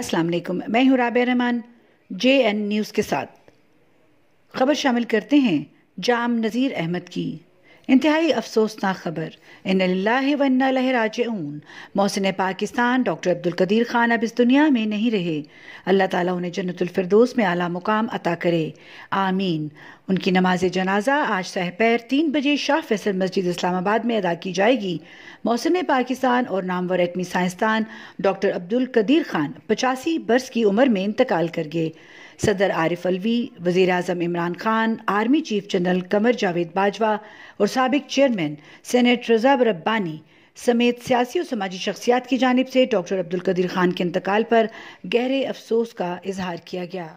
अस्सलाम वालेकुम मैं हूं Rabia Rahman J N news के साथ खबर शामिल करते हैं जाम नज़ीर अहमद की इंतहाई अफसोसनाक खबर इन वन्ना मौसन पाकिस्तान डॉक्टर अब्दुल कदीर खान अब इस दुनिया में नहीं रहे अल्लाह ताला उन्हें जन्नतफरदोस में आला मुकाम अता करे आमीन उनकी नमाज जनाजा आज सहपैर तीन बजे शाह फैसल मस्जिद इस्लामाबाद में अदा की जाएगी मौसम पाकिस्तान और नामवर एटमी साइंसदान डॉक्टर अब्दुल कदीर खान पचासी बरस की उम्र में इंतकाल कर गए सदर आरिफ अलवी वज़ी अजम Imran Khan army chief general Qamar Javed Bajwa और सबक चेयरमैन सैनेट रजा रब्बानी समेत सियासी और समाजी शख्सियात की जानब से डॉक्टर अब्दुल कदीर खान के इंतकाल पर गहरे अफसोस का इजहार किया गया